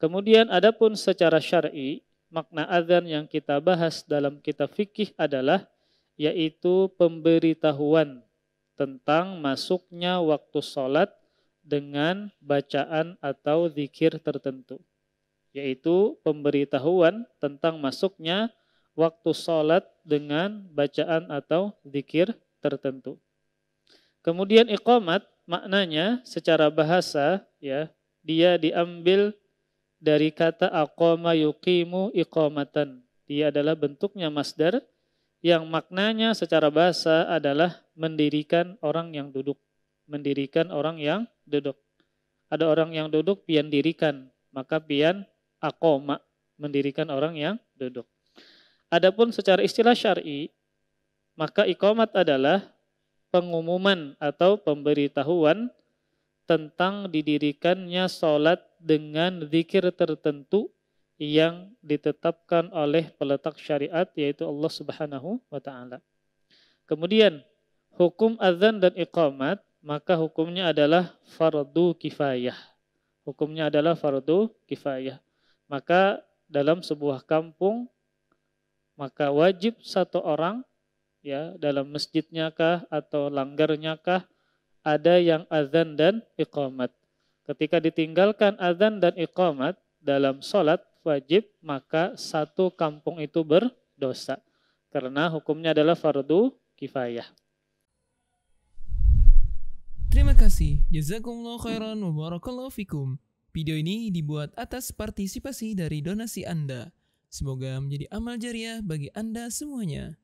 Kemudian adapun secara syar'i makna adzan yang kita bahas dalam kitab fikih adalah yaitu pemberitahuan tentang masuknya waktu sholat dengan bacaan atau zikir tertentu. Yaitu pemberitahuan tentang masuknya waktu sholat dengan bacaan atau zikir tertentu. Kemudian iqamat maknanya secara bahasa ya dia diambil dari kata aqama yuqimu iqamatan. Dia adalah bentuknya masdar yang maknanya secara bahasa adalah mendirikan orang yang duduk. Mendirikan orang yang duduk. Ada orang yang duduk pian dirikan, maka pian akoma mendirikan orang yang duduk. Adapun secara istilah syar'i, maka ikomat adalah pengumuman atau pemberitahuan tentang didirikannya sholat dengan zikir tertentu yang ditetapkan oleh peletak syariat yaitu Allah Subhanahu wa taala. Kemudian hukum azan dan iqamat maka hukumnya adalah fardu kifayah. Hukumnya adalah fardu kifayah. Maka dalam sebuah kampung maka wajib satu orang ya dalam masjidnya kah atau langgarnya kah ada yang azan dan iqamat. Ketika ditinggalkan azan dan iqamat dalam sholat wajib, maka satu kampung itu berdosa. Karena hukumnya adalah fardu kifayah. Terima kasih. Jazakumullah khairan wa barakallahu fikum. Video ini dibuat atas partisipasi dari donasi Anda. Semoga menjadi amal jariah bagi Anda semuanya.